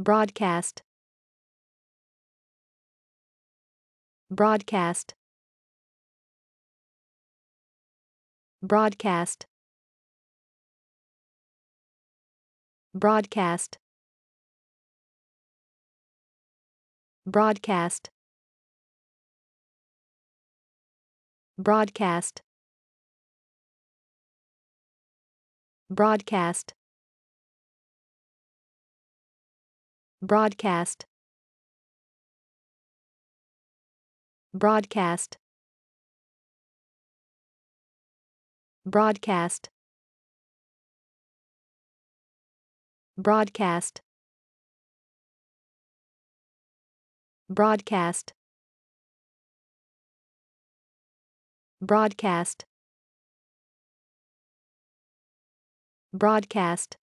broadcast broadcast broadcast broadcast broadcast broadcast broadcast broadcast broadcast broadcast broadcast broadcast broadcast broadcast